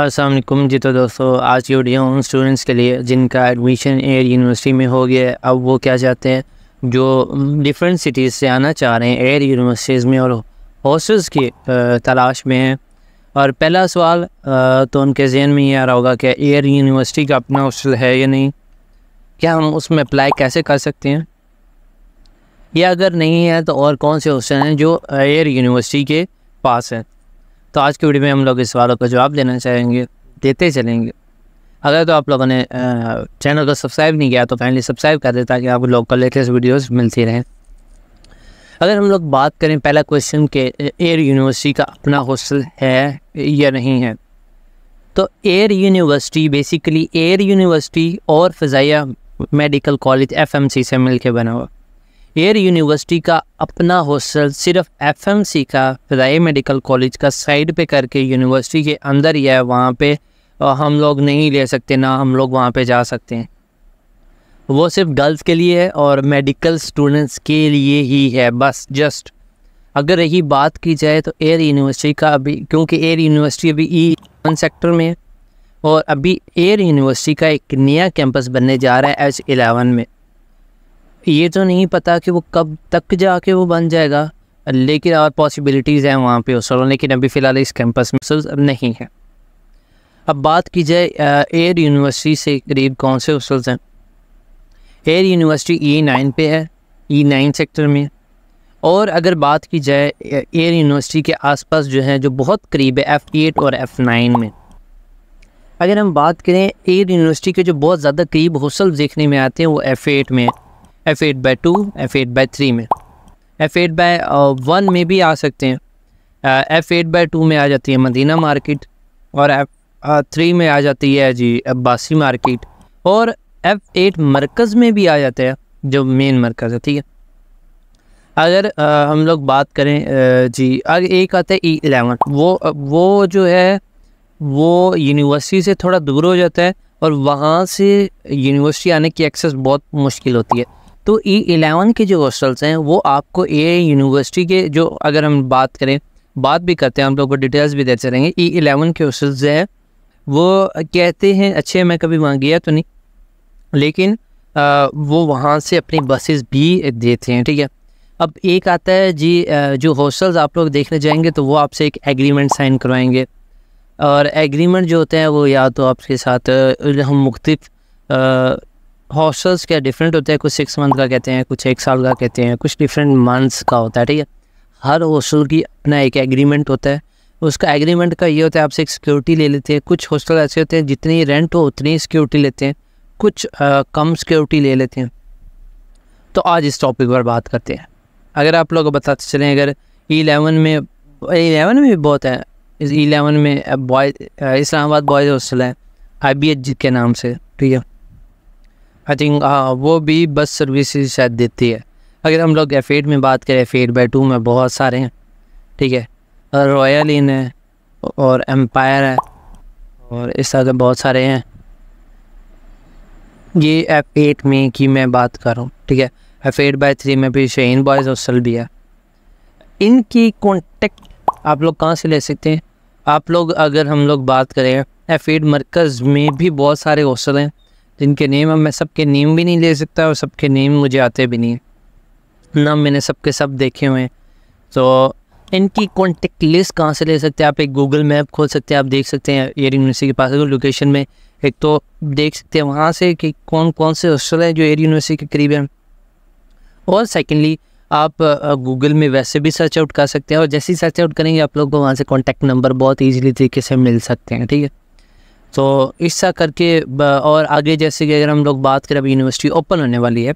असलम जी तो दोस्तों आज की वीडियो उन स्टूडेंट्स के लिए जिनका एडमिशन एयर यूनिवर्सिटी में हो गया अब वो क्या चाहते हैं जो डिफरेंट सिटीज़ से आना चाह रहे हैं एयर यूनिवर्सिटीज़ में और हॉस्टल्स की तलाश में हैं और पहला सवाल तो उनके जहन में ये आ रहा होगा कि एयर यूनिवर्सिटी का अपना हॉस्टल है या नहीं क्या हम उसमें अप्लाई कैसे कर सकते हैं या अगर नहीं है तो और कौन से हॉस्टल हैं जो एयर यूनिवर्सिटी के पास हैं तो आज के वीडियो में हम लोग इस सवालों का जवाब देना चाहेंगे देते चलेंगे अगर तो आप लोगों ने चैनल को सब्सक्राइब नहीं किया तो फाइनली सब्सक्राइब कर दें ताकि आप लोग को लेटेस्ट वीडियोस मिलती रहें अगर हम लोग बात करें पहला क्वेश्चन के एयर यूनिवर्सिटी का अपना हॉस्टल है या नहीं है तो Air University basically Air University और फ़जाइया मेडिकल कॉलेज एफएमसी से मिलके बना हुआ एयर यूनिवर्सिटी का अपना हॉस्टल सिर्फ एफएमसी का राय मेडिकल कॉलेज का साइड पे करके यूनिवर्सिटी के अंदर ही है वहाँ पे हम लोग नहीं ले सकते ना हम लोग वहाँ पे जा सकते हैं वो सिर्फ गर्ल्स के लिए है और मेडिकल स्टूडेंट्स के लिए ही है बस जस्ट अगर यही बात की जाए तो एयर यूनिवर्सिटी का अभी क्योंकि एयर यूनिवर्सिटी अभी ई वन सेक्टर में है और अभी एयर यूनिवर्सिटी का एक नया कैंपस बनने जा रहा है एच एलेवन में ये तो नहीं पता कि वो कब तक जाके वो बन जाएगा लेकिन और पॉसिबिलिटीज़ हैं वहाँ पे उस लेकिन अभी फ़िलहाल इस कैंपस में सर तो अब नहीं है अब बात की जाए एयर यूनिवर्सिटी से करीब कौन से हॉस्टल्स हैं एयर यूनिवर्सिटी ई नाइन पे है ई नाइन सेक्टर में और अगर बात की जाए एयर यूनिवर्सिटी के आसपास जो है जो बहुत करीब है एफ़ एट और एफ़ नाइन में अगर हम बात करें एयर यूनिवर्सिटी के जो बहुत ज़्यादा करीब हॉस्टल देखने में आते हैं वो एफ़ एट में F eight by two F eight by three में एफ़ एट बाई वन में भी आ सकते हैं एफ़ एट बाई टू में आ जाती है मदीना मार्केट और एफ थ्री uh, में आ जाती है जी अब्बासी मार्केट और एफ़ एट मरकज़ में भी आ जाता है जो मेन मरकज़ है ठीक है अगर आ, uh, हम लोग बात करें आ, uh, जी अगर एक आता है ई e एलेवन वो वो जो है वो यूनिवर्सिटी से थोड़ा दूर हो जाता है और वहाँ से यूनिवर्सिटी आने की एक्सेस बहुत मुश्किल होती है तो ई e एलेवन के जो हॉस्टल्स हैं वो आपको ए यूनिवर्सिटी के जो अगर हम बात करें बात भी करते हैं हम लोग को डिटेल्स भी देते रहेंगे ई e एलेवन के हॉस्टल्स जो है वो कहते हैं अच्छे मैं कभी वहाँ गया तो नहीं लेकिन आ, वो वहाँ से अपनी बसेस भी देते हैं ठीक है अब एक आता है जी जो हॉस्टल्स आप लोग देखने जाएंगे तो वो आपसे एक एग्रीमेंट साइन करवाएंगे और एग्रीमेंट जो होते हैं वो या तो आपके साथ हम मुख्तफ हॉस्टल्स क्या डिफरेंट होते हैं कुछ सिक्स मंथ का कहते हैं कुछ एक साल का कहते हैं कुछ डिफरेंट मंथ्स का होता है ठीक है हर हॉस्टल की अपना एक एग्रीमेंट होता है उसका एग्रीमेंट का ये होता है आपसे एक सिक्योरिटी ले लेते हैं कुछ हॉस्टल ऐसे होते हैं जितनी रेंट हो उतनी सिक्योरिटी लेते हैं कुछ आ, कम सिक्योरिटी ले लेते हैं तो आज इस टॉपिक पर बात करते हैं अगर आप लोग बताते चलें अगर इलेवन e में इलेवन e में भी बहुत e है इलेवन में बॉय इस्लामाबाद बॉयज़ हॉस्टल है आई बी के नाम से ठीक है आई थिंक हाँ वो भी बस सर्विसेज शायद देती है अगर हम लोग एफ में बात करें एफ एट बाई टू में बहुत सारे हैं ठीक है रॉयल इन है और एम्पायर है और इस तरह के बहुत सारे हैं ये एफ एट में की मैं बात कर रहा हूँ ठीक है एफ एट बाई थ्री में भी शहीन बॉयज़ हॉस्टल भी है इनकी कॉन्टेक्ट आप लोग कहाँ से ले सकते हैं आप लोग अगर हम लोग बात करें एफ एट मरकज़ में भी बहुत सारे हॉस्टल हैं जिनके नेम अब मैं सबके नेम भी नहीं ले सकता और सबके नेम मुझे आते भी नहीं ना मैंने सबके सब देखे हुए हैं तो इनकी कॉन्टेक्ट लिस्ट कहाँ से ले सकते हैं आप एक गूगल मैप खोल सकते हैं आप देख सकते हैं एयर यूनिवर्सिटी के पास लोकेशन में एक तो देख सकते हैं वहाँ से कि कौन कौन से हॉस्टल हैं जो एयर यूनिवर्सिटी के करीब हैं और सेकेंडली आप गूगल में वैसे भी सर्च आउट कर सकते हैं और जैसे ही सर्च आउट करेंगे आप लोग को वहाँ से कॉन्टैक्ट नंबर बहुत ईजिली तरीके से मिल सकते हैं ठीक है तो इस तरह करके और आगे जैसे कि अगर हम लोग बात करें अभी यूनिवर्सिटी ओपन होने वाली है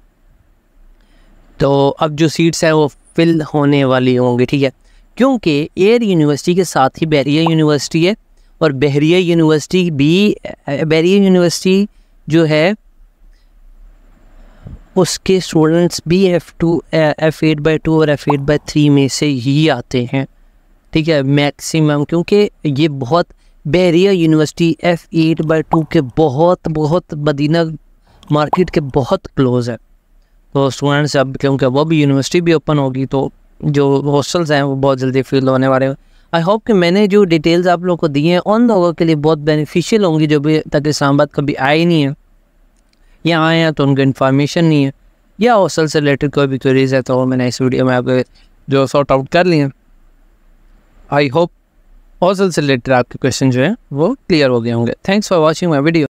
तो अब जो सीट्स हैं वो फिल होने वाली होंगी ठीक है क्योंकि एयर यूनिवर्सिटी के साथ ही बहरिया यूनिवर्सिटी है और बहरिया यूनिवर्सिटी भी बहरिया यूनिवर्सिटी जो है उसके स्टूडेंट्स भी F two F eight by two और एफ़ एट बाई थ्री में से ही आते हैं ठीक है मैक्सिमम क्योंकि ये बहुत Bahria university F eight by two के बहुत बहुत मदीना मार्केट के बहुत क्लोज़ है तो स्टूडेंट्स अब क्योंकि वो भी यूनिवर्सिटी भी ओपन होगी तो जो हॉस्टल्स हैं वो बहुत जल्दी फिल होने वाले हैं आई होप कि मैंने जो डिटेल्स आप लोगों को दी हैं उन लोगों के लिए बहुत बेनिफिशियल होंगी जो भी तक इस्लामाबाद कभी आए नहीं है या आए हैं तो उनको इन्फॉर्मेशन नहीं है या हॉस्टल से रिलेटेड कोई भी क्वेरीज है तो मैंने इस वीडियो में आपको जो सॉर्ट आउट कर लिए आई होप और से रिलेटेड आपके क्वेश्चन जो है वो क्लियर हो गए होंगे thanks for watching my video